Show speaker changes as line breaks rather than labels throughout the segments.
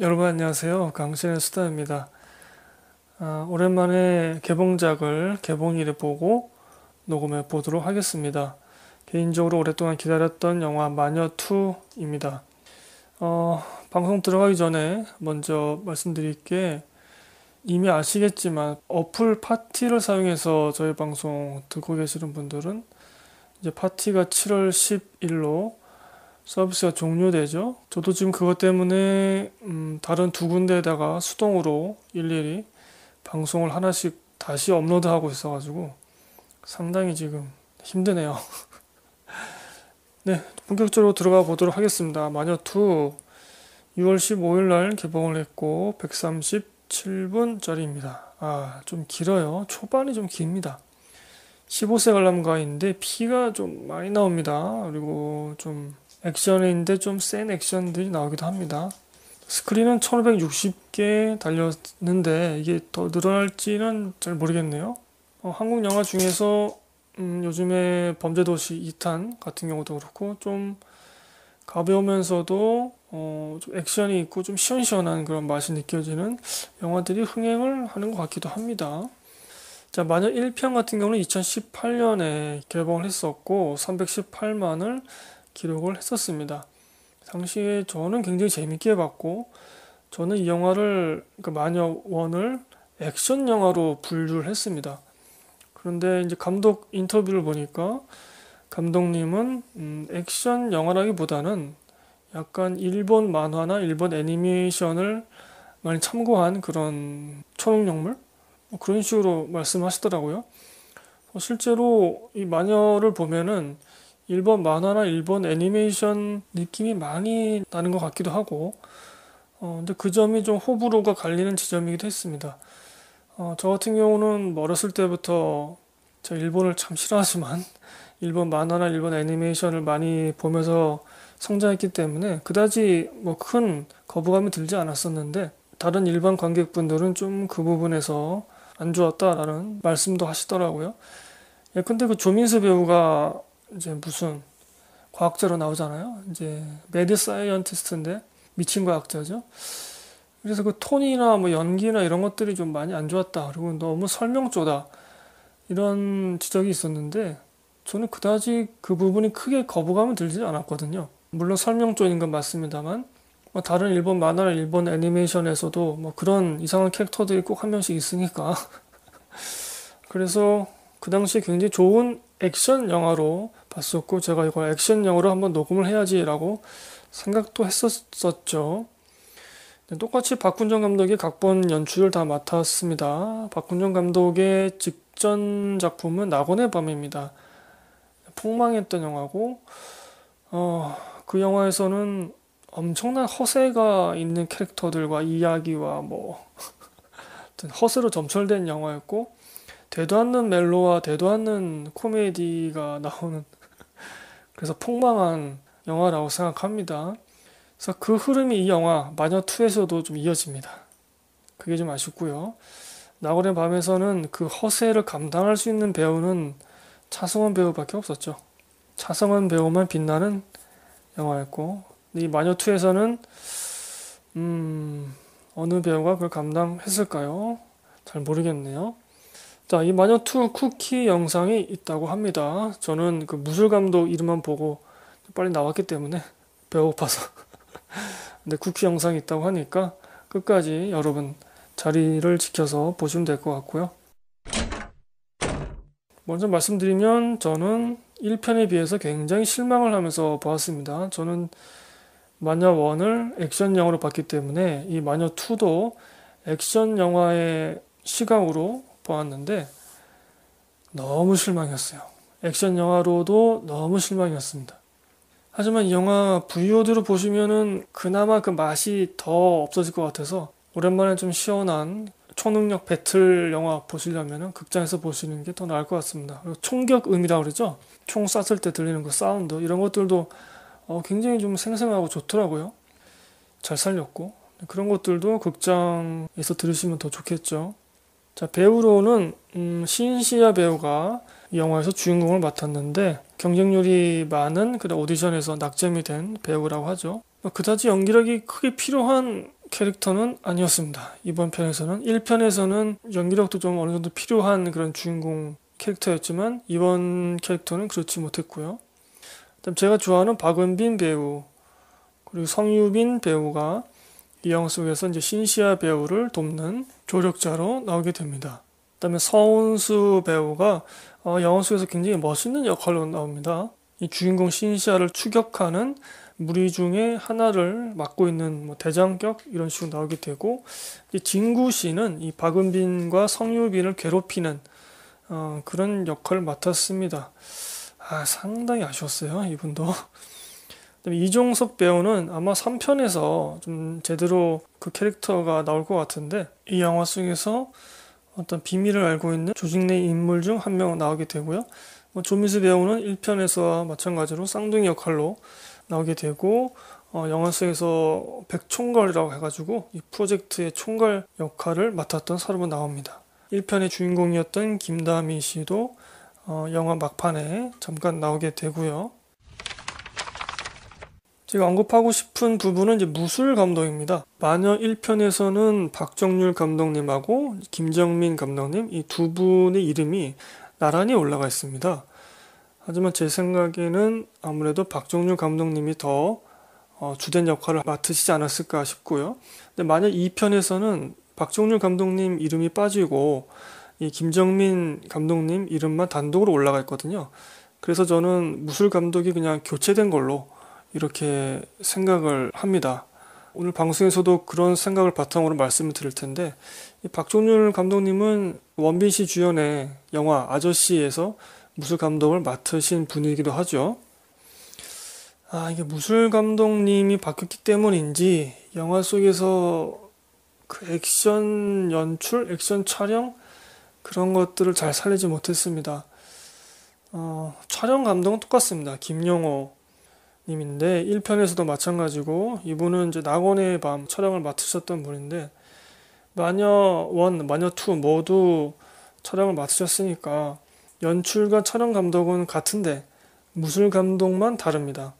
여러분 안녕하세요. 강신의 수다입니다. 아, 오랜만에 개봉작을 개봉일에 보고 녹음해 보도록 하겠습니다. 개인적으로 오랫동안 기다렸던 영화 마녀2입니다. 어, 방송 들어가기 전에 먼저 말씀드릴 게 이미 아시겠지만 어플 파티를 사용해서 저희 방송 듣고 계시는 분들은 이제 파티가 7월 10일로 서비스가 종료되죠. 저도 지금 그것 때문에 음, 다른 두 군데에다가 수동으로 일일이 방송을 하나씩 다시 업로드하고 있어가지고 상당히 지금 힘드네요. 네, 본격적으로 들어가 보도록 하겠습니다. 마녀2 6월 15일 날 개봉을 했고 137분짜리입니다. 아, 좀 길어요. 초반이 좀 깁니다. 15세 관람가인데 피가 좀 많이 나옵니다. 그리고 좀 액션인데 좀 센 액션들이 나오기도 합니다. 스크린은 1560개 달렸는데 이게 더 늘어날지는 잘 모르겠네요. 어, 한국 영화 중에서 음, 요즘에 범죄도시 2탄 같은 경우도 그렇고 좀 가벼우면서도 어, 좀 액션이 있고 좀 시원시원한 그런 맛이 느껴지는 영화들이 흥행을 하는 것 같기도 합니다. 자, 마녀 1편 같은 경우는 2018년에 개봉을 했었고 318만을 기록을 했었습니다. 당시에 저는 굉장히 재밌게 봤고 저는 이 영화를 그 그러니까 마녀 원을 액션 영화로 분류를 했습니다. 그런데 이제 감독 인터뷰를 보니까 감독님은 음, 액션 영화라기보다는 약간 일본 만화나 일본 애니메이션을 많이 참고한 그런 초능력물 뭐 그런 식으로 말씀하시더라고요. 실제로 이 마녀를 보면은 일본 만화나 일본 애니메이션 느낌이 많이 나는 것 같기도 하고 어, 근데 그 점이 좀 호불호가 갈리는 지점이기도 했습니다. 어, 저 같은 경우는 뭐 어렸을 때부터 저 일본을 참 싫어하지만 일본 만화나 일본 애니메이션을 많이 보면서 성장했기 때문에 그다지 뭐 큰 거부감이 들지 않았었는데 다른 일반 관객분들은 좀 그 부분에서 안 좋았다라는 말씀도 하시더라고요. 예, 근데 그 조민수 배우가 이제 무슨 과학자로 나오잖아요. 이제 매드 사이언티스트인데 미친 과학자죠. 그래서 그 톤이나 뭐 연기나 이런 것들이 좀 많이 안 좋았다. 그리고 너무 설명조다. 이런 지적이 있었는데 저는 그다지 그 부분이 크게 거부감은 들지 않았거든요. 물론 설명조인 건 맞습니다만 뭐 다른 일본 만화나 일본 애니메이션에서도 뭐 그런 이상한 캐릭터들이 꼭 한 명씩 있으니까 그래서 그 당시 에 굉장히 좋은 액션 영화로 봤었고 제가 이걸 액션용으로 한번 녹음을 해야지라고 생각도 했었었죠. 네, 똑같이 박훈정 감독이 각본 연출을 다 맡았습니다. 박훈정 감독의 직전 작품은 낙원의 밤입니다. 폭망했던 영화고 어, 그 영화에서는 엄청난 허세가 있는 캐릭터들과 이야기와 뭐 허세로 점철된 영화였고 대도 않는 멜로와 대도 않는 코미디가 나오는 그래서 폭망한 영화라고 생각합니다. 그래서 그 흐름이 이 영화 마녀2에서도 좀 이어집니다. 그게 좀 아쉽고요. 나고의 밤에서는 그 허세를 감당할 수 있는 배우는 차성원 배우밖에 없었죠. 차성원 배우만 빛나는 영화였고 이 마녀2에서는 음, 어느 배우가 그걸 감당했을까요? 잘 모르겠네요. 자, 이 마녀2 쿠키 영상이 있다고 합니다. 저는 그 무술감독 이름만 보고 빨리 나왔기 때문에 배고파서. 근데 쿠키 영상이 있다고 하니까 끝까지 여러분 자리를 지켜서 보시면 될 것 같고요. 먼저 말씀드리면 저는 1편에 비해서 굉장히 실망을 하면서 보았습니다. 저는 마녀1을 액션 영화로 봤기 때문에 이 마녀2도 액션 영화의 시각으로 보았는데 너무 실망이었어요 액션 영화로도 너무 실망이었습니다. 하지만 이 영화 VOD로 보시면은 그나마 그 맛이 더 없어질 것 같아서 오랜만에 좀 시원한 초능력 배틀 영화 보시려면 극장에서 보시는 게 더 나을 것 같습니다. 그리고 총격음이라고 그러죠. 총 쐈을 때 들리는 그 사운드 이런 것들도 어 굉장히 좀 생생하고 좋더라고요. 잘 살렸고 그런 것들도 극장에서 들으시면 더 좋겠죠. 자, 배우로는 음, 신시아 배우가 영화에서 주인공을 맡았는데 경쟁률이 많은 그런 오디션에서 낙점이 된 배우라고 하죠. 그다지 연기력이 크게 필요한 캐릭터는 아니었습니다. 이번 편에서는 1편에서는 연기력도 좀 어느 정도 필요한 그런 주인공 캐릭터였지만 이번 캐릭터는 그렇지 못했고요. 제가 좋아하는 박은빈 배우 그리고 성유빈 배우가 이영 속에서 이제 신시아 배우를 돕는 조력자로 나오게 됩니다. 그다음에 서운수 배우가 어, 영화 속에서 굉장히 멋있는 역할로 나옵니다. 이 주인공 신시아를 추격하는 무리 중에 하나를 맡고 있는 뭐 대장격 이런 식으로 나오게 되고 이 진구 씨는 이 박은빈과 성유빈을 괴롭히는 어, 그런 역할을 맡았습니다. 아, 상당히 아쉬웠어요 이분도. 이종섭 배우는 아마 3편에서 좀 제대로 그 캐릭터가 나올 것 같은데 이 영화 속에서 어떤 비밀을 알고 있는 조직 내 인물 중 한 명 나오게 되고요. 뭐 조미수 배우는 1편에서와 마찬가지로 쌍둥이 역할로 나오게 되고 어, 영화 속에서 백총걸이라고 해가지고 이 프로젝트의 총괄 역할을 맡았던 사람으로 나옵니다. 1편의 주인공이었던 김다미 씨도 어, 영화 막판에 잠깐 나오게 되고요. 제가 언급하고 싶은 부분은 이제 무술 감독입니다. 마녀 1편에서는 박정률 감독님하고 김정민 감독님 이 두 분의 이름이 나란히 올라가 있습니다. 하지만 제 생각에는 아무래도 박정률 감독님이 더 어, 주된 역할을 맡으시지 않았을까 싶고요. 근데 만약 2편에서는 박정률 감독님 이름이 빠지고 이 김정민 감독님 이름만 단독으로 올라가 있거든요. 그래서 저는 무술 감독이 그냥 교체된 걸로 이렇게 생각을 합니다. 오늘 방송에서도 그런 생각을 바탕으로 말씀을 드릴 텐데 박종률 감독님은 원빈 씨 주연의 영화 아저씨에서 무술 감독을 맡으신 분이기도 하죠. 아, 이게 무술 감독님이 바뀌었기 때문인지 영화 속에서 그 액션 연출, 액션 촬영 그런 것들을 잘 살리지 못했습니다. 어, 촬영 감독은 똑같습니다. 김영호 님인데 1편에서도 마찬가지고 이분은 이제 낙원의 밤 촬영을 맡으셨던 분인데 마녀 1, 마녀 2 모두 촬영을 맡으셨으니까 연출과 촬영 감독은 같은데 무술 감독만 다릅니다.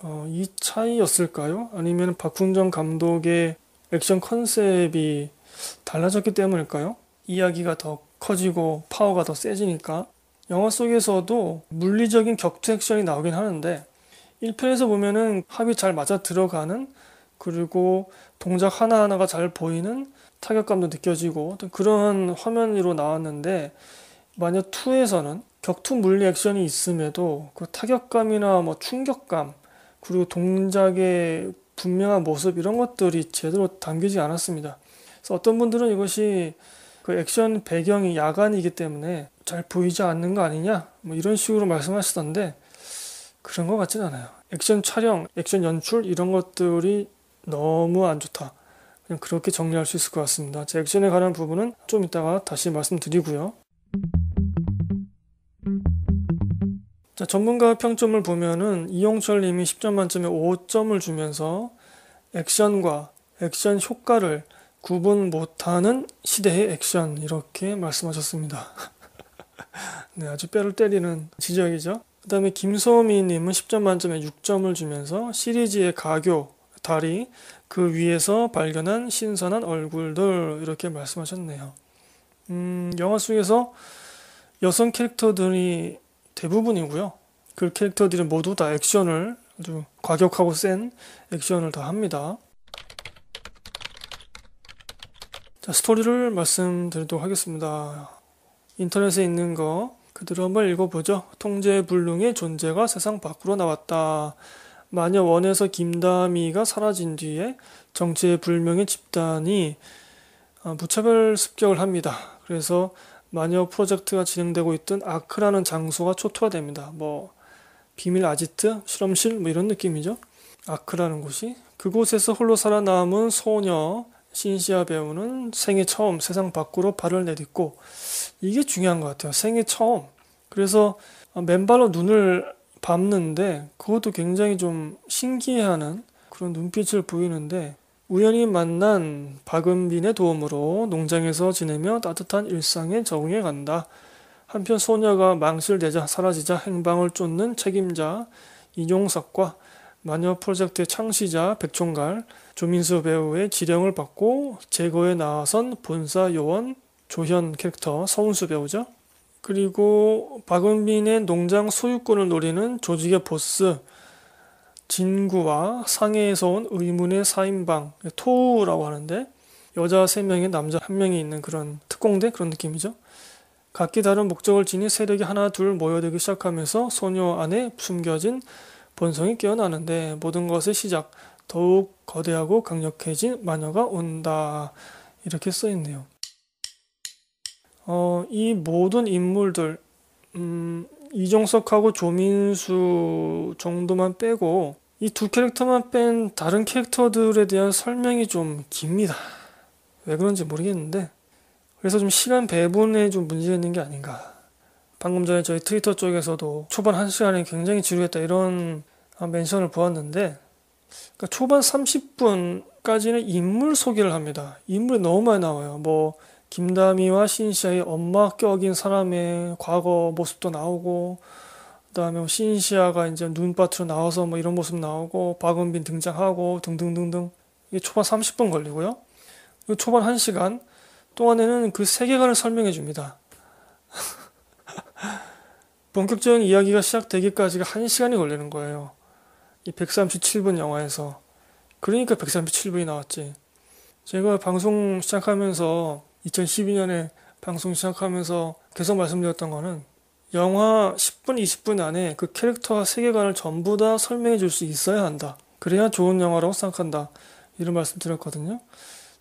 어, 이 차이였을까요? 아니면 박훈정 감독의 액션 컨셉이 달라졌기 때문일까요? 이야기가 더 커지고 파워가 더 세지니까 영화 속에서도 물리적인 격투 액션이 나오긴 하는데 1편에서 보면은 합이 잘 맞아 들어가는 그리고 동작 하나하나가 잘 보이는 타격감도 느껴지고 어떤 그런 화면으로 나왔는데 만약 2에서는 격투 물리 액션이 있음에도 그 타격감이나 뭐 충격감 그리고 동작의 분명한 모습 이런 것들이 제대로 담기지 않았습니다. 그래서 어떤 분들은 이것이 그 액션 배경이 야간이기 때문에 잘 보이지 않는 거 아니냐 뭐 이런 식으로 말씀하시던데 그런 것 같진 않아요. 액션 촬영, 액션 연출 이런 것들이 너무 안 좋다. 그냥 그렇게 정리할 수 있을 것 같습니다. 제 액션에 관한 부분은 좀 이따가 다시 말씀드리고요. 자, 전문가 평점을 보면은 이용철 님이 10점 만점에 5점을 주면서 액션과 액션 효과를 구분 못하는 시대의 액션 이렇게 말씀하셨습니다. 네, 아주 뼈를 때리는 지적이죠. 그 다음에 김소미님은 10점 만점에 6점을 주면서 시리즈의 가교, 다리, 그 위에서 발견한 신선한 얼굴들 이렇게 말씀하셨네요. 음, 영화 속에서 여성 캐릭터들이 대부분이고요. 그 캐릭터들은 모두 다 액션을 아주 과격하고 센 액션을 다 합니다. 자, 스토리를 말씀드리도록 하겠습니다. 인터넷에 있는 거 그대로 한 읽어보죠. 통제불능의 의 존재가 세상 밖으로 나왔다. 마녀 원에서 김다미가 사라진 뒤에 정치의 불명의 집단이 아, 무차별 습격을 합니다. 그래서 마녀 프로젝트가 진행되고 있던 아크라는 장소가 초토화됩니다. 뭐 비밀 아지트, 실험실 뭐 이런 느낌이죠. 아크라는 곳이 그곳에서 홀로 살아남은 소녀 신시아 배우는 생애 처음 세상 밖으로 발을 내딛고 이게 중요한 것 같아요. 생애 처음. 그래서 맨발로 눈을 밟는데 그것도 굉장히 좀 신기해하는 그런 눈빛을 보이는데 우연히 만난 박은빈의 도움으로 농장에서 지내며 따뜻한 일상에 적응해 간다. 한편 소녀가 망실되자 사라지자 행방을 쫓는 책임자 이종석과 마녀 프로젝트의 창시자 백총갈, 조민수 배우의 지령을 받고 제거에 나선 본사 요원 조현 캐릭터 서운수 배우죠. 그리고 박은빈의 농장 소유권을 노리는 조직의 보스 진구와 상해에서 온 의문의 사인방 토우라고 하는데 여자 3명에 남자 1명이 있는 그런 특공대 그런 느낌이죠. 각기 다른 목적을 지닌 세력이 하나 둘 모여들기 시작하면서 소녀 안에 숨겨진 본성이 깨어나는데 모든 것의 시작 더욱 거대하고 강력해진 마녀가 온다 이렇게 써 있네요. 어, 이 모든 인물들, 음, 이종석하고 조민수 정도만 빼고 이 두 캐릭터만 뺀 다른 캐릭터들에 대한 설명이 좀 깁니다. 왜 그런지 모르겠는데 그래서 좀 시간 배분에 좀 문제 있는 게 아닌가. 방금 전에 저희 트위터 쪽에서도 초반 한시간에 굉장히 지루했다 이런 멘션을 보았는데 그러니까 초반 30분까지는 인물 소개를 합니다. 인물이 너무 많이 나와요. 뭐 김다미와 신시아의 엄마 격인 사람의 과거 모습도 나오고 그다음에 뭐 신시아가 이제 눈밭으로 나와서 뭐 이런 모습 나오고 박은빈 등장하고 등등등등 이게 초반 30분 걸리고요. 그 초반 1시간 동안에는 그 세계관을 설명해 줍니다. 본격적인 이야기가 시작되기까지가 1시간이 걸리는 거예요. 이 137분 영화에서. 그러니까 137분이 나왔지. 제가 방송 시작하면서 2012년에 방송 시작하면서 계속 말씀드렸던 거는 영화 10분, 20분 안에 그 캐릭터와 세계관을 전부 다 설명해 줄 수 있어야 한다. 그래야 좋은 영화라고 생각한다. 이런 말씀 드렸거든요.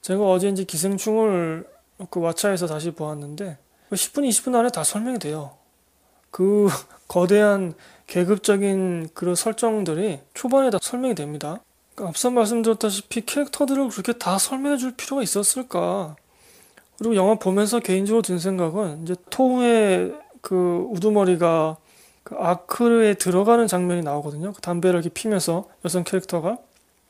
제가 어제 이제 기생충을 그 왓챠에서 다시 보았는데 10분, 그 20분 안에 다 설명이 돼요. 그 거대한 계급적인 그런 설정들이 초반에 다 설명이 됩니다. 그러니까 앞서 말씀드렸다시피 캐릭터들을 그렇게 다 설명해 줄 필요가 있었을까? 그리고 영화 보면서 개인적으로 든 생각은 이제 통의그 우두머리가 그 아크에 르 들어가는 장면이 나오거든요. 그 담배를 이렇게 피면서 여성 캐릭터가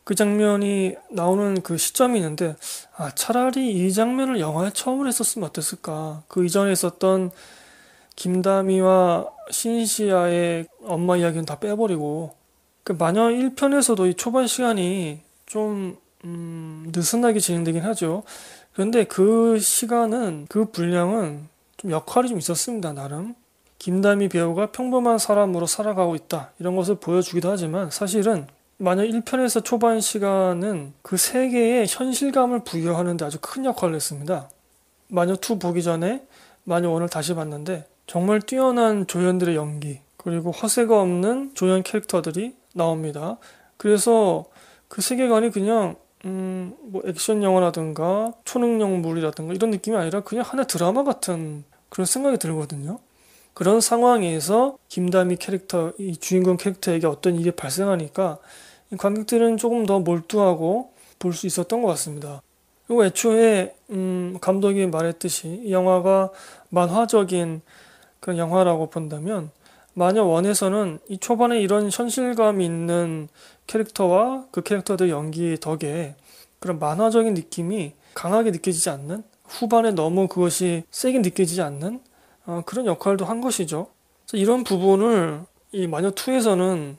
그 장면이 나오는 그 시점이 있는데 아 차라리 이 장면을 영화에 처음으로 했었으면 어땠을까. 그 이전에 있었던 김다미와 신시아의 엄마 이야기는 다 빼버리고 그 마녀 1편에서도 이 초반 시간이 좀 음, 느슨하게 진행되긴 하죠. 그런데 그 시간은 그 분량은 좀 역할이 좀 있었습니다. 나름 김다미 배우가 평범한 사람으로 살아가고 있다 이런 것을 보여주기도 하지만 사실은 만약 1편에서 초반 시간은 그 세계의 현실감을 부여하는 데 아주 큰 역할을 했습니다. 마녀 2 보기 전에 마녀 1을 다시 봤는데 정말 뛰어난 조연들의 연기 그리고 허세가 없는 조연 캐릭터들이 나옵니다. 그래서 그 세계관이 그냥 음, 뭐 액션 영화라든가 초능력물이라든가 이런 느낌이 아니라 그냥 하나의 드라마 같은 그런 생각이 들거든요. 그런 상황에서 김다미 캐릭터, 이 주인공 캐릭터에게 어떤 일이 발생하니까 관객들은 조금 더 몰두하고 볼 수 있었던 것 같습니다. 그리고 애초에 음, 감독이 말했듯이 이 영화가 만화적인 그런 영화라고 본다면 마녀 원에서는 이 초반에 이런 현실감 있는 캐릭터와 그 캐릭터들 연기 덕에 그런 만화적인 느낌이 강하게 느껴지지 않는 후반에 너무 그것이 세게 느껴지지 않는 어, 그런 역할도 한 것이죠. 이런 부분을 이 마녀 2에서는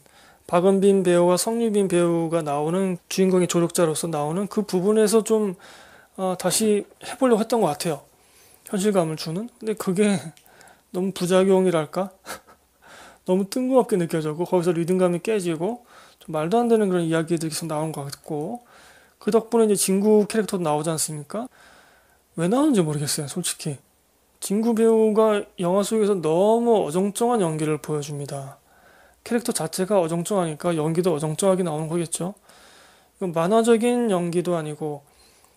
박은빈 배우와 성유빈 배우가 나오는 주인공의 조력자로서 나오는 그 부분에서 좀 어, 다시 해보려고 했던 것 같아요. 현실감을 주는. 근데 그게 너무 부작용이랄까? 너무 뜬금없게 느껴졌고 거기서 리듬감이 깨지고 좀 말도 안 되는 그런 이야기들이 계속 나온 것 같고 그 덕분에 이제 진구 캐릭터도 나오지 않습니까? 왜 나오는지 모르겠어요 솔직히 진구 배우가 영화 속에서 너무 어정쩡한 연기를 보여줍니다 캐릭터 자체가 어정쩡하니까 연기도 어정쩡하게 나오는 거겠죠 만화적인 연기도 아니고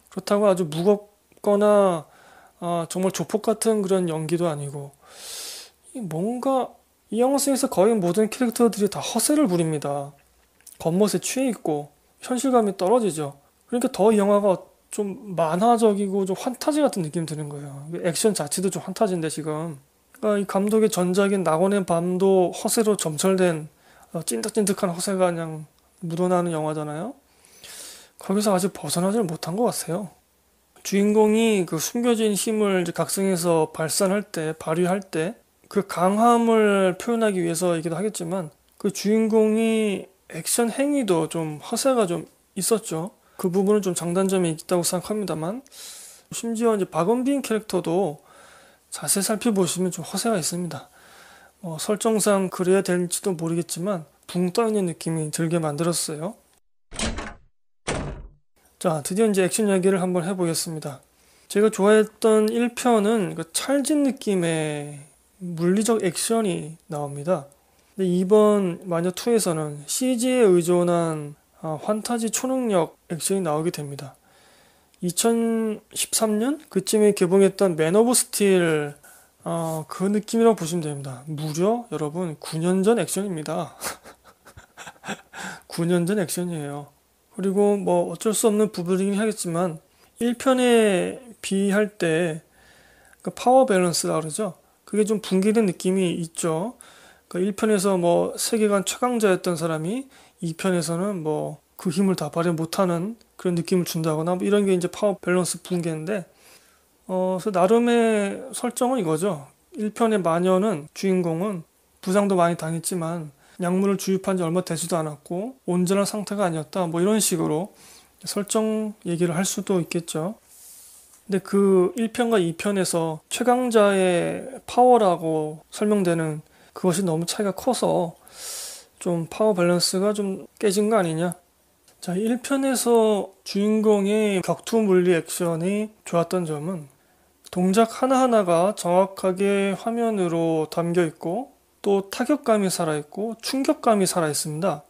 그렇다고 아주 무겁거나 아, 정말 조폭 같은 그런 연기도 아니고 뭔가 이 영화 에서 거의 모든 캐릭터들이 다 허세를 부립니다. 겉멋에 취해 있고 현실감이 떨어지죠. 그러니까 더 이 영화가 좀 만화적이고 좀 환타지 같은 느낌 이 드는 거예요. 액션 자체도 좀 환타지인데 지금 그러니까 이 감독의 전작인 낙원의 밤도 허세로 점철된 어, 찐득찐득한 허세가 그냥 묻어나는 영화잖아요. 거기서 아직 벗어나질 못한 것 같아요. 주인공이 그 숨겨진 힘을 각성해서 발산할 때, 발휘할 때그 강함을 표현하기 위해서이기도 하겠지만 그 주인공이 액션 행위도 좀 허세가 좀 있었죠. 그 부분은 좀 장단점이 있다고 생각합니다만 심지어 이제 박원빈 캐릭터도 자세히 살펴보시면 좀 허세가 있습니다. 뭐 설정상 그래야 될지도 모르겠지만 붕 떠있는 느낌이 들게 만들었어요. 자, 드디어 이제 액션 이야기를 한번 해보겠습니다. 제가 좋아했던 1편은 그 찰진 느낌의 물리적 액션이 나옵니다. 근데 이번 마녀2에서는 CG에 의존한 어, 환타지 초능력 액션이 나오게 됩니다. 2013년 그쯤에 개봉했던 맨 오브 스틸 어, 그 느낌이라고 보시면 됩니다. 무려 여러분 9년 전 액션입니다. 9년 전 액션이에요. 그리고 뭐 어쩔 수 없는 부분이긴 하겠지만 1편에 비할 때그 파워 밸런스라 그러죠. 그게 좀 붕괴된 느낌이 있죠. 그 그러니까 1편에서 뭐 세계관 최강자였던 사람이 2편에서는 뭐 그 힘을 다 발휘 못하는 그런 느낌을 준다거나 뭐 이런 게 이제 파워 밸런스 붕괴인데 어, 그래서 나름의 설정은 이거죠. 1편의 마녀는 주인공은 부상도 많이 당했지만 약물을 주입한 지 얼마 되지도 않았고 온전한 상태가 아니었다. 뭐 이런 식으로 설정 얘기를 할 수도 있겠죠. 근데 그 1편과 2편에서 최강자의 파워라고 설명되는 그것이 너무 차이가 커서 좀 파워 밸런스가 좀 깨진 거 아니냐. 자, 1편에서 주인공의 격투 물리 액션이 좋았던 점은 동작 하나하나가 정확하게 화면으로 담겨 있고 또 타격감이 살아있고 충격감이 살아있습니다.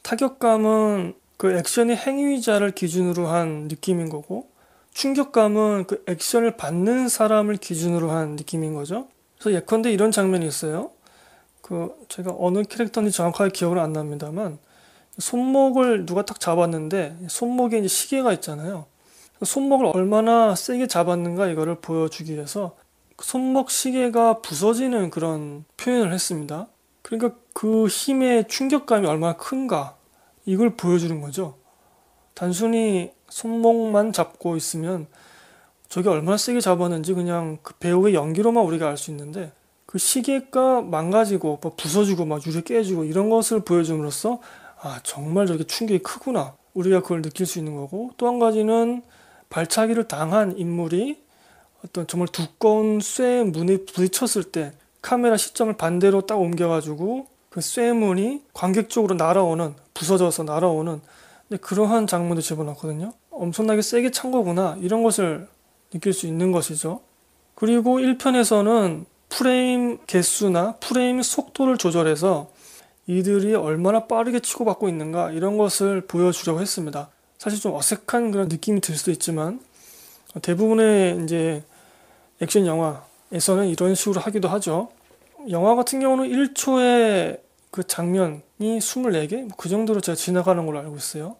타격감은 그 액션의 행위자를 기준으로 한 느낌인 거고 충격감은 그 액션을 받는 사람을 기준으로 한 느낌인 거죠. 그래서 예컨대 이런 장면이 있어요. 그 제가 어느 캐릭터인지 정확하게 기억은 안 납니다만 손목을 누가 탁 잡았는데 손목에 이제 시계가 있잖아요. 그 손목을 얼마나 세게 잡았는가 이거를 보여주기 위해서 그 손목 시계가 부서지는 그런 표현을 했습니다. 그러니까 그 힘의 충격감이 얼마나 큰가 이걸 보여주는 거죠. 단순히 손목만 잡고 있으면 저게 얼마나 세게 잡았는지 그냥 그 배우의 연기로만 우리가 알 수 있는데 그 시계가 망가지고 뭐 부서지고 막 유리 깨지고 이런 것을 보여줌으로써 아 정말 저게 충격이 크구나 우리가 그걸 느낄 수 있는 거고 또 한 가지는 발차기를 당한 인물이 어떤 정말 두꺼운 쇠 문에 부딪혔을 때 카메라 시점을 반대로 딱 옮겨가지고 그 쇠문이 관객 쪽으로 날아오는 부서져서 날아오는 그러한 장면도 집어넣거든요. 엄청나게 세게 찬 거구나 이런 것을 느낄 수 있는 것이죠. 그리고 1편에서는 프레임 개수나 프레임 속도를 조절해서 이들이 얼마나 빠르게 치고받고 있는가 이런 것을 보여주려고 했습니다. 사실 좀 어색한 그런 느낌이 들 수도 있지만 대부분의 이제 액션 영화에서는 이런 식으로 하기도 하죠. 영화 같은 경우는 1초에 그 장면이 24개? 뭐 그 정도로 제가 지나가는 걸로 알고 있어요.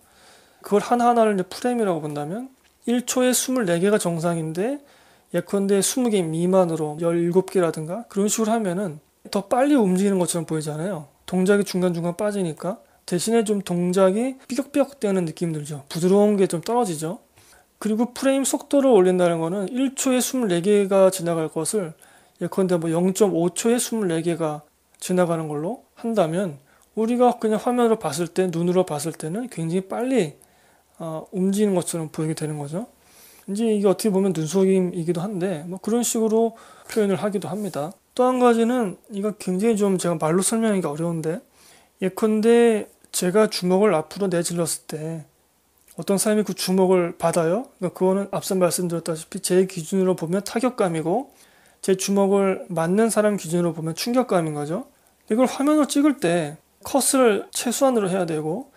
그걸 하나하나를 이제 프레임이라고 본다면 1초에 24개가 정상인데 예컨대 20개 미만으로 17개라든가 그런 식으로 하면은 더 빨리 움직이는 것처럼 보이잖아요. 동작이 중간중간 빠지니까 대신에 좀 동작이 삐걱삐걱 되는 느낌 들죠. 부드러운 게 좀 떨어지죠. 그리고 프레임 속도를 올린다는 거는 1초에 24개가 지나갈 것을 예컨대 뭐 0.5초에 24개가 지나가는 걸로 한다면 우리가 그냥 화면으로 봤을 때 눈으로 봤을 때는 굉장히 빨리 어, 움직이는 것처럼 보이게 되는 거죠. 이제 이게 어떻게 보면 눈속임이기도 한데 뭐 그런 식으로 표현을 하기도 합니다. 또 한 가지는 이거 굉장히 좀 제가 말로 설명하기가 어려운데 예컨대 제가 주먹을 앞으로 내질렀을 때 어떤 사람이 그 주먹을 받아요. 그러니까 그거는 앞서 말씀드렸다시피 제 기준으로 보면 타격감이고 제 주먹을 맞는 사람 기준으로 보면 충격감인 거죠. 이걸 화면으로 찍을 때 컷을 최소한으로 해야 되고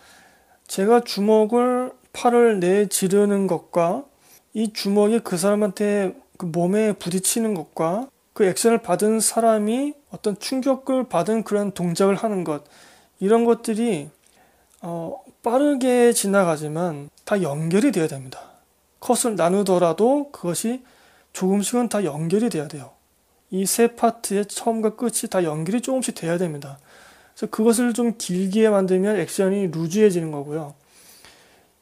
제가 주먹을 팔을 내지르는 것과 이 주먹이 그 사람한테 그 몸에 부딪히는 것과 그 액션을 받은 사람이 어떤 충격을 받은 그런 동작을 하는 것 이런 것들이 어, 빠르게 지나가지만 다 연결이 되어야 됩니다. 컷을 나누더라도 그것이 조금씩은 다 연결이 돼야 돼요. 이 세 파트의 처음과 끝이 다 연결이 조금씩 돼야 됩니다. 그래서 그것을 좀 길게 만들면 액션이 루즈해지는 거고요.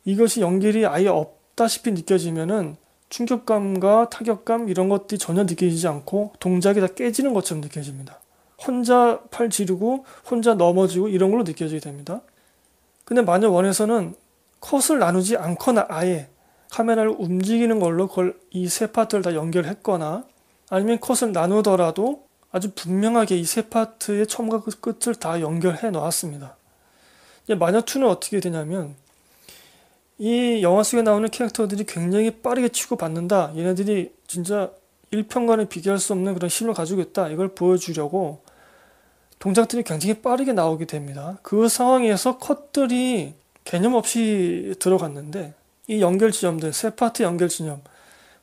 이것이 연결이 아예 없다시피 느껴지면은 충격감과 타격감 이런 것들이 전혀 느껴지지 않고 동작이 다 깨지는 것처럼 느껴집니다. 혼자 팔 지르고 혼자 넘어지고 이런 걸로 느껴지게 됩니다. 근데 만약 원에서는 컷을 나누지 않거나 아예 카메라를 움직이는 걸로 그걸 이 세 파트를 다 연결했거나 아니면 컷을 나누더라도 아주 분명하게 이 세 파트의 처음과 끝을 다 연결해 놓았습니다 만약 2는 어떻게 되냐면 이 영화 속에 나오는 캐릭터들이 굉장히 빠르게 치고받는다. 얘네들이 진짜 1평간에 비교할 수 없는 그런 힘을 가지고 있다. 이걸 보여주려고 동작들이 굉장히 빠르게 나오게 됩니다. 그 상황에서 컷들이 개념 없이 들어갔는데 이 연결 지점들, 세 파트 연결 지점,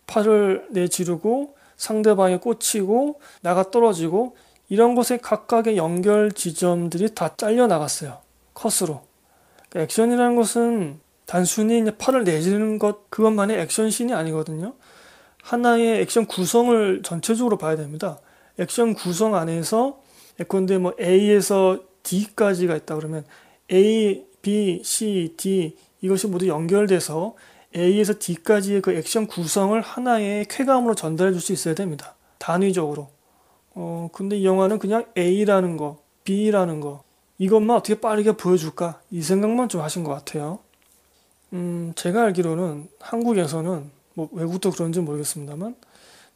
팔을 내지르고 상대방에 꽂히고 나가 떨어지고 이런 곳에 각각의 연결 지점들이 다 잘려 나갔어요. 컷으로. 그러 그러니까 액션이라는 것은 단순히 팔을 내지는 것 그것만의 액션씬이 아니거든요. 하나의 액션 구성을 전체적으로 봐야 됩니다. 액션 구성 안에서 예컨대 뭐 A에서 D까지가 있다 그러면 A, B, C, D 이것이 모두 연결돼서 A에서 D까지의 그 액션 구성을 하나의 쾌감으로 전달해 줄 수 있어야 됩니다. 단위적으로. 어, 근데 이 영화는 그냥 A라는 거, B라는 거, 이것만 어떻게 빠르게 보여줄까? 이 생각만 좀 하신 것 같아요. 음, 제가 알기로는 한국에서는 뭐 외국도 그런지 모르겠습니다만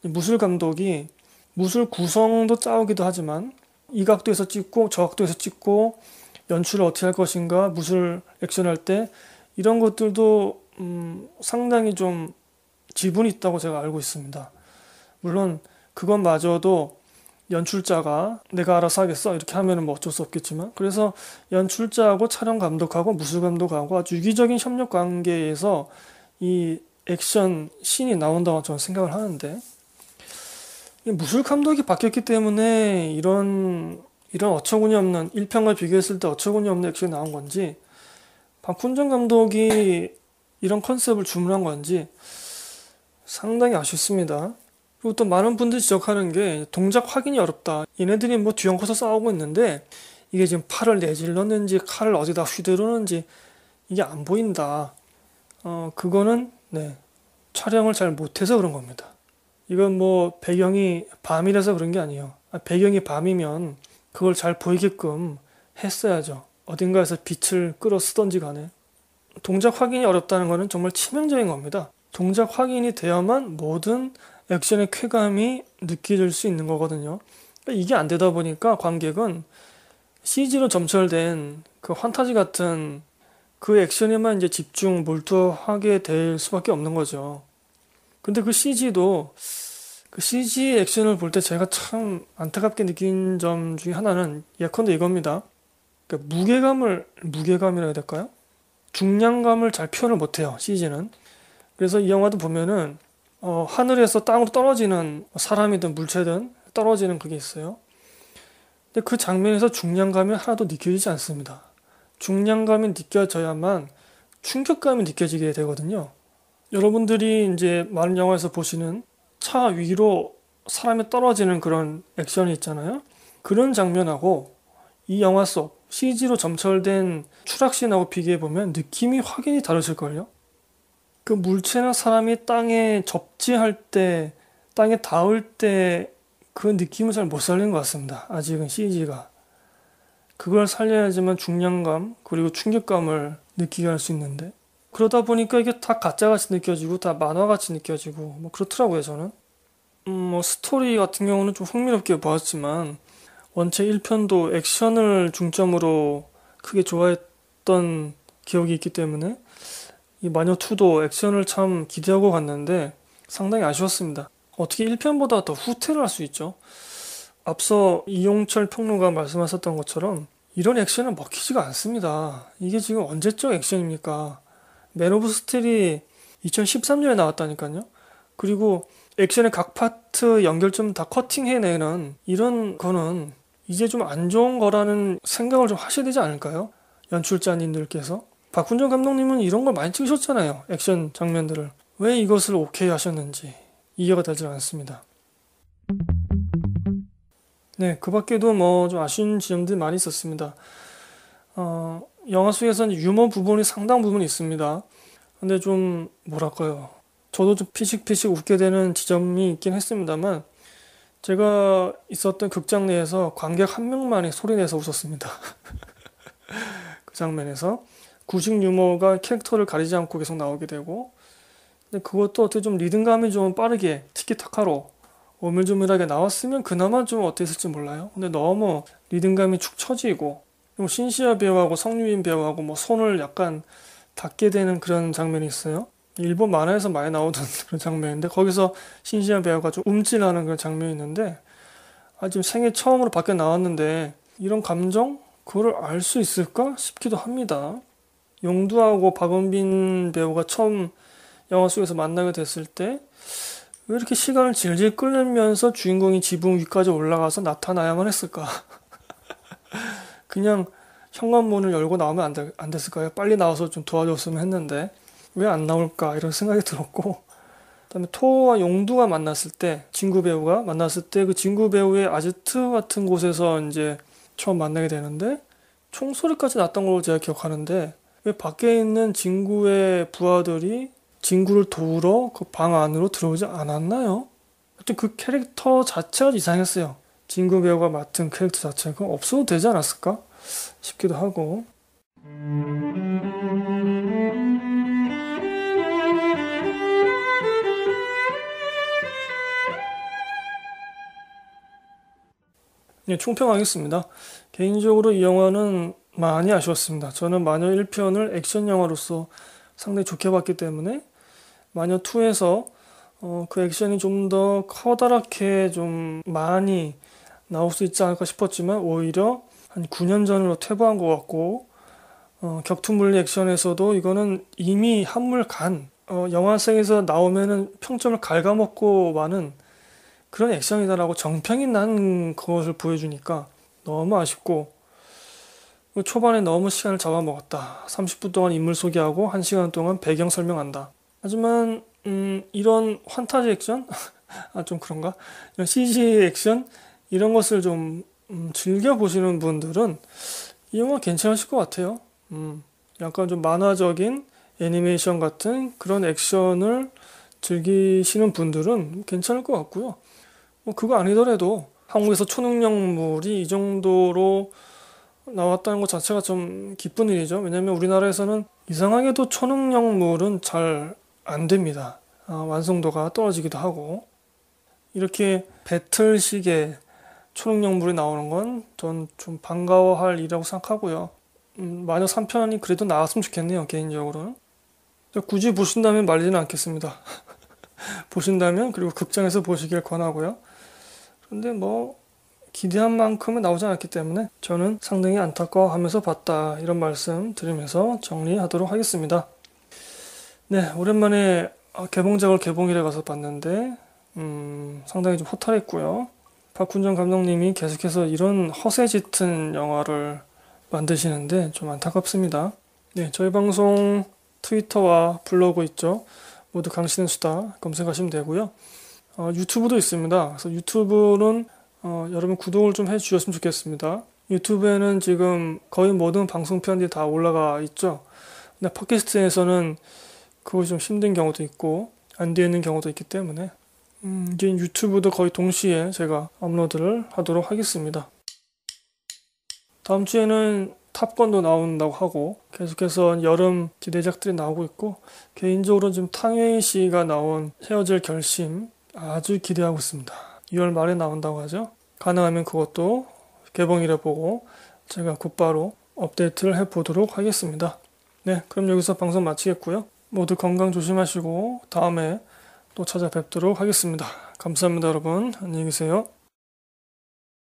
무술 감독이 무술 구성도 짜오기도 하지만 이 각도에서 찍고 저 각도에서 찍고 연출을 어떻게 할 것인가 무술 액션할 때 이런 것들도 음, 상당히 좀 지분이 있다고 제가 알고 있습니다. 물론 그건마저도 연출자가 내가 알아서 하겠어 이렇게 하면은 뭐 어쩔 수 없겠지만 그래서 연출자하고 촬영 감독하고 무술 감독하고 아주 유기적인 협력 관계에서 이 액션 신이 나온다고 저는 생각을 하는데 무술 감독이 바뀌었기 때문에 이런 이런 어처구니 없는 1편과 비교했을 때 어처구니 없는 액션이 나온 건지 박훈정 감독이 이런 컨셉을 주문한 건지 상당히 아쉽습니다. 그리고 또 많은 분들이 지적하는 게 동작 확인이 어렵다. 얘네들이 뭐뒤엉커서 싸우고 있는데 이게 지금 팔을 내질렀는지 칼을 어디다 휘두르는지 이게 안 보인다. 어, 그거는 네, 촬영을 잘 못해서 그런 겁니다. 이건 뭐 배경이 밤이라서 그런 게 아니에요. 아, 배경이 밤이면 그걸 잘 보이게끔 했어야죠. 어딘가에서 빛을 끌어 쓰던지 간에. 동작 확인이 어렵다는 것은 정말 치명적인 겁니다. 동작 확인이 되어야만 모든 액션의 쾌감이 느껴질 수 있는 거거든요. 그러니까 이게 안 되다 보니까 관객은 CG로 점철된 그 환타지 같은 그 액션에만 이제 집중 몰두하게 될 수밖에 없는 거죠. 근데 그 CG도 그 CG 액션을 볼 때 제가 참 안타깝게 느낀 점 중에 하나는 예컨대 이겁니다. 그러니까 무게감을 무게감이라 해야 될까요? 중량감을 잘 표현을 못해요 CG는. 그래서 이 영화도 보면은 어, 하늘에서 땅으로 떨어지는 사람이든 물체든 떨어지는 그게 있어요. 근데 그 장면에서 중량감이 하나도 느껴지지 않습니다. 중량감이 느껴져야만 충격감이 느껴지게 되거든요. 여러분들이 이제 많은 영화에서 보시는 차 위로 사람이 떨어지는 그런 액션이 있잖아요. 그런 장면하고 이 영화 속 CG로 점철된 추락신하고 비교해보면 느낌이 확연히 다르실걸요? 그 물체나 사람이 땅에 접지할 때, 땅에 닿을 때 그 느낌을 잘 못 살린 것 같습니다. 아직은 CG가. 그걸 살려야지만 중량감, 그리고 충격감을 느끼게 할 수 있는데. 그러다 보니까 이게 다 가짜같이 느껴지고, 다 만화같이 느껴지고, 뭐 그렇더라고요, 저는. 음, 뭐 스토리 같은 경우는 좀 흥미롭게 보았지만, 원체 1편도 액션을 중점으로 크게 좋아했던 기억이 있기 때문에, 이 마녀2도 액션을 참 기대하고 갔는데 상당히 아쉬웠습니다. 어떻게 1편보다 더 후퇴를 할 수 있죠? 앞서 이용철 평론가 말씀하셨던 것처럼 이런 액션은 먹히지가 않습니다. 이게 지금 언제적 액션입니까? 맨 오브 스틸이 2013년에 나왔다니까요. 그리고 액션의 각 파트 연결점 다 커팅해내는 이런 거는 이제 좀 안 좋은 거라는 생각을 좀 하셔야 되지 않을까요? 연출자님들께서. 박훈정 감독님은 이런 걸 많이 찍으셨잖아요. 액션 장면들을. 왜 이것을 오케이 하셨는지 이해가 되질 않습니다. 네, 그 밖에도 뭐 좀 아쉬운 지점들이 많이 있었습니다. 어, 영화 속에서는 유머 부분이 상당 부분 있습니다. 근데 좀, 뭐랄까요. 저도 좀 피식피식 웃게 되는 지점이 있긴 했습니다만, 제가 있었던 극장 내에서 관객 한 명만이 소리내서 웃었습니다. 그 장면에서. 구식 유머가 캐릭터를 가리지 않고 계속 나오게 되고 근데 그것도 어떻게 좀 리듬감이 좀 빠르게 티키타카로 오밀조밀하게 나왔으면 그나마 좀 어땠을지 몰라요. 근데 너무 리듬감이 축 처지고 뭐 신시아 배우하고 성유인 배우하고 뭐 손을 약간 닿게 되는 그런 장면이 있어요. 일본 만화에서 많이 나오던 그런 장면인데 거기서 신시아 배우가 좀 움찔하는 그런 장면이 있는데 아 지금 생애 처음으로 밖에 나왔는데 이런 감정 그거를 알 수 있을까 싶기도 합니다. 용두하고 박원빈 배우가 처음 영화 속에서 만나게 됐을 때 왜 이렇게 시간을 질질 끌면서 주인공이 지붕 위까지 올라가서 나타나야만 했을까? 그냥 현관문을 열고 나오면 안, 되, 안 됐을까요? 빨리 나와서 좀 도와줬으면 했는데 왜 안 나올까 이런 생각이 들었고 그다음에 토와 용두가 만났을 때진구 배우가 만났을 때그 친구 배우의 아지트 같은 곳에서 이제 처음 만나게 되는데 총소리까지 났던 걸로 제가 기억하는데 밖에 있는 진구의 부하들이 진구를 도우러 그 방 안으로 들어오지 않았나요? 하여튼 그 캐릭터 자체가 이상했어요. 진구 배우가 맡은 캐릭터 자체가 없어도 되지 않았을까 싶기도 하고. 네, 총평하겠습니다. 개인적으로 이 영화는 많이 아쉬웠습니다. 저는 마녀 1편을 액션 영화로서 상당히 좋게 봤기 때문에 마녀 2에서 어, 그 액션이 좀 더 커다랗게 좀 많이 나올 수 있지 않을까 싶었지만 오히려 한 9년 전으로 퇴보한 것 같고 어, 격투물리 액션에서도 이거는 이미 한물 간 어, 영화상에서 나오면은 평점을 갉아먹고 많은 그런 액션이다라고 정평이 난 그것을 보여주니까 너무 아쉽고 그 초반에 너무 시간을 잡아먹었다. 30분 동안 인물 소개하고 1시간 동안 배경 설명한다. 하지만 음, 이런 환타지 액션? 아, 좀 그런가? 이런 CG 액션? 이런 것을 좀 음, 즐겨보시는 분들은 이 영화 괜찮으실 것 같아요. 음, 약간 좀 만화적인 애니메이션 같은 그런 액션을 즐기시는 분들은 괜찮을 것 같고요. 뭐 그거 아니더라도 한국에서 초능력물이 이 정도로 나왔다는 것 자체가 좀 기쁜 일이죠. 왜냐하면 우리나라에서는 이상하게도 초능력물은 잘 안 됩니다. 아, 완성도가 떨어지기도 하고 이렇게 배틀식의 초능력물이 나오는 건 전 좀 반가워할 일이라고 생각하고요. 음, 마녀 3편이 그래도 나왔으면 좋겠네요. 개인적으로는 굳이 보신다면 말리지는 않겠습니다. 보신다면 그리고 극장에서 보시길 권하고요. 그런데 뭐 기대한 만큼은 나오지 않았기 때문에 저는 상당히 안타까워하면서 봤다 이런 말씀 드리면서 정리하도록 하겠습니다. 네, 오랜만에 어, 개봉작을 개봉일에 가서 봤는데 음, 상당히 좀 허탈했고요. 박훈정 감독님이 계속해서 이런 허세 짙은 영화를 만드시는데 좀 안타깝습니다. 네, 저희 방송 트위터와 블로그 있죠. 모두 강신의 수다 검색하시면 되고요. 어, 유튜브도 있습니다. 그래서 유튜브는 어, 여러분 구독을 좀 해주셨으면 좋겠습니다. 유튜브에는 지금 거의 모든 방송 편들이 다 올라가 있죠. 근데 팟캐스트에서는 그것이 좀 힘든 경우도 있고 안 되는 경우도 있기 때문에 음, 이제 유튜브도 거의 동시에 제가 업로드를 하도록 하겠습니다. 다음 주에는 탑건도 나온다고 하고 계속해서 여름 기대작들이 나오고 있고 개인적으로 지금 탕웨이 씨가 나온 헤어질 결심 아주 기대하고 있습니다. 2월 말에 나온다고 하죠. 가능하면 그것도 개봉일에 보고 제가 곧바로 업데이트를 해보도록 하겠습니다. 네, 그럼 여기서 방송 마치겠고요. 모두 건강 조심하시고 다음에 또 찾아뵙도록 하겠습니다. 감사합니다, 여러분. 안녕히 계세요.